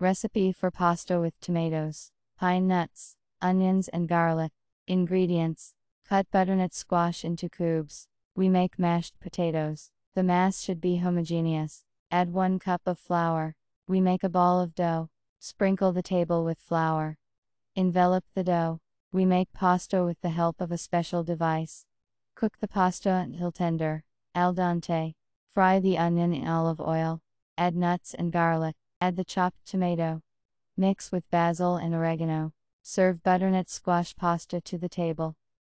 Recipe for pasta with tomatoes, pine nuts, onions and garlic. Ingredients. Cut butternut squash into cubes. We make mashed potatoes. The mass should be homogeneous. Add 1 cup of flour. We make a ball of dough. Sprinkle the table with flour. Envelop the dough. We make pasta with the help of a special device. Cook the pasta until tender, al dente. Fry the onion in olive oil. Add nuts and garlic. Add the chopped tomato. Mix with basil and oregano. Serve butternut squash pasta to the table.